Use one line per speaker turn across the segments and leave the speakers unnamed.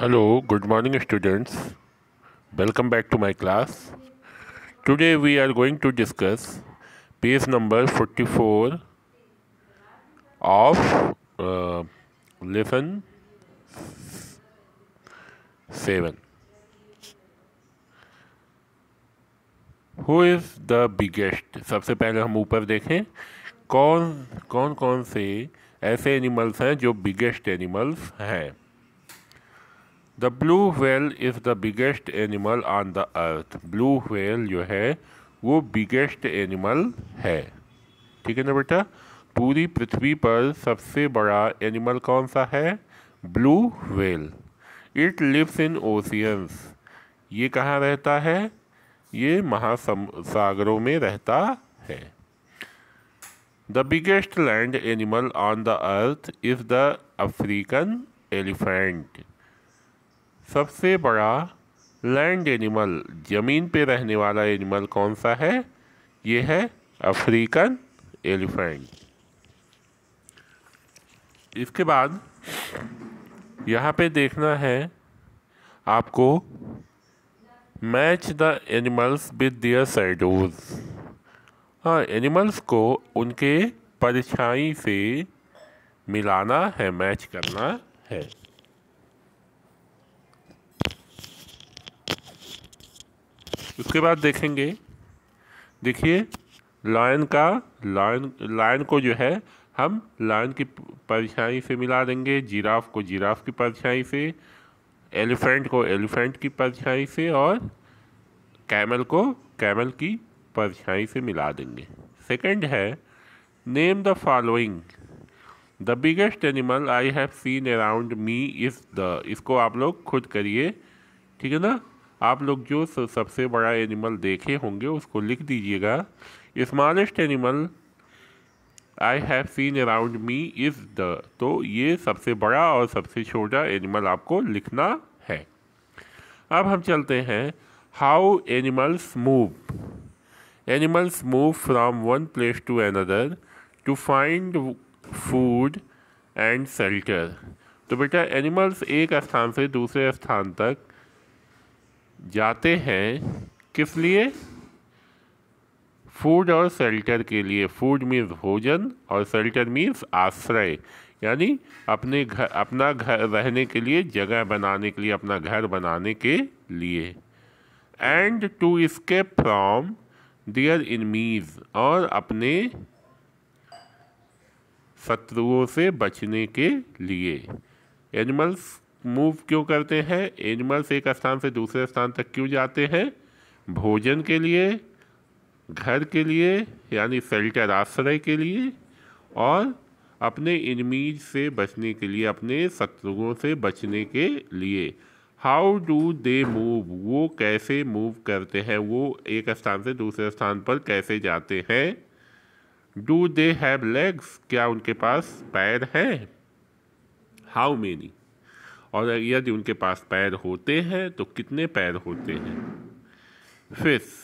Hello, good morning students. Welcome back to my class. Today we are going to discuss page number 44 of uh, lesson 7. Who is the biggest? सबसे पहले हम ऊपर देखें कौन कौन कौन से ऐसे एनिमल्स हैं जो बिगेस्ट एनिमल्स हैं the blue whale is the biggest animal on the earth blue whale जो है वो बिगेस्ट एनिमल है ठीक है ना बेटा पूरी पृथ्वी पर सबसे बड़ा एनिमल कौन सा है blue whale it lives in oceans ये कहाँ रहता है ये महासम सागरों में रहता है the biggest land animal on the earth is the African elephant सबसे बड़ा लैंड एनिमल ज़मीन पे रहने वाला एनिमल कौन सा है ये है अफ्रीकन एलिफेंट इसके बाद यहाँ पे देखना है आपको match the animals with their shadows हाँ एनिमल्स को उनके परछाई से मिलाना है मैच करना है उसके बाद देखेंगे देखिए लायन का लायन लायन को जो है हम लायन की परछाई से मिला देंगे जिराफ को जिराफ की परछाई से एलिफेंट को एलिफेंट की परछाई से और कैमल को कैमल की परछाई से मिला देंगे सेकंड है name the following the biggest animal I have seen around me is the इसको आप लोग खुद करिए ठीक है ना आप लोग जो सबसे बड़ा एनिमल देखे होंगे उसको लिख दीजिएगा smallest animal I have seen around me is the तो ये सबसे बड़ा और सबसे छोटा एनिमल आपको लिखना है अब हम चलते हैं how animals move animals move from one place to another to find food and shelter तो बेटा एनिमल्स एक स्थान से दूसरे स्थान तक जाते हैं किस लिए फूड और शेल्टर के लिए फूड मीन्स भोजन और शेल्टर मीन्स आश्रय यानी अपने घर अपना घर रहने के लिए जगह बनाने के लिए अपना घर बनाने के लिए and to escape from their enemies और अपने शत्रुओं से बचने के लिए एनिमल्स मूव क्यों करते हैं एनिमल्स एक स्थान से दूसरे स्थान तक क्यों जाते हैं भोजन के लिए घर के लिए यानी सेल्टर आश्रय के लिए और अपने इनमीज से बचने के लिए अपने शत्रुओं से बचने के लिए हाउ डू दे मूव वो कैसे मूव करते हैं वो एक स्थान से दूसरे स्थान पर कैसे जाते हैं डू दे हैव लेग्स क्या उनके पास पैर हैं हाउ मेनी और यदि उनके पास पैर होते हैं तो कितने पैर होते हैं फिश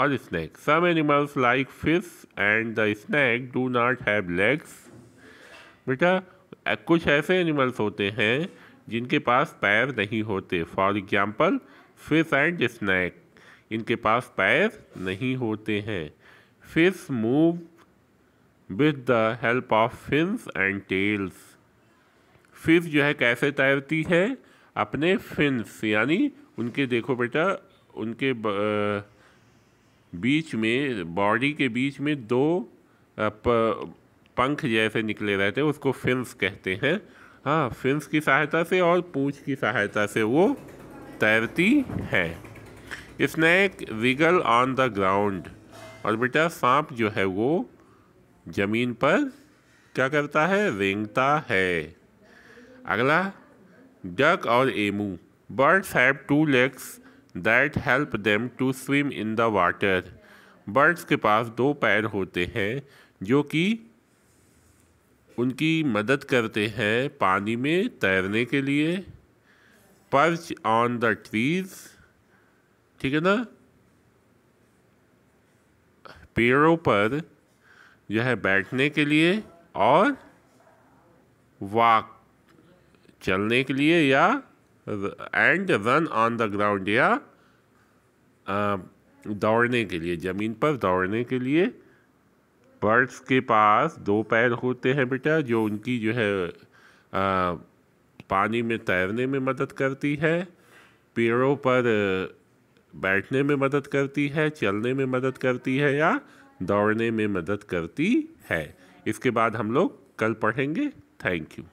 और snake some animals like fish and the snake do not have legs बेटा कुछ ऐसे एनिमल्स होते हैं जिनके पास पैर नहीं होते for example fish and snake इनके पास पैर नहीं होते हैं fish move with the help of fins and tails फिर जो है कैसे तैरती है अपने फिन्स यानी उनके देखो बेटा उनके बीच में बॉडी के बीच में दो पंख जैसे निकले रहते हैं उसको फिन्स कहते हैं हाँ फिन्स की सहायता से और पूछ की सहायता से वो तैरती है snake wiggle on the ground और बेटा सांप जो है वो ज़मीन पर क्या करता है रेंगता है अगला डक और emu birds have two legs that help them to swim in the water birds के पास दो पैर होते हैं जो कि उनकी मदद करते हैं पानी में तैरने के लिए पर्च ऑन द ट्रीज ठीक है ना पेड़ों पर जो है बैठने के लिए और वाक चलने के लिए या and run on the ground या दौड़ने के लिए ज़मीन पर दौड़ने के लिए बर्ड्स के पास दो पैर होते हैं बेटा जो उनकी जो है आ, पानी में तैरने में मदद करती है पेड़ों पर बैठने में मदद करती है चलने में मदद करती है या दौड़ने में मदद करती है इसके बाद हम लोग कल पढ़ेंगे थैंक यू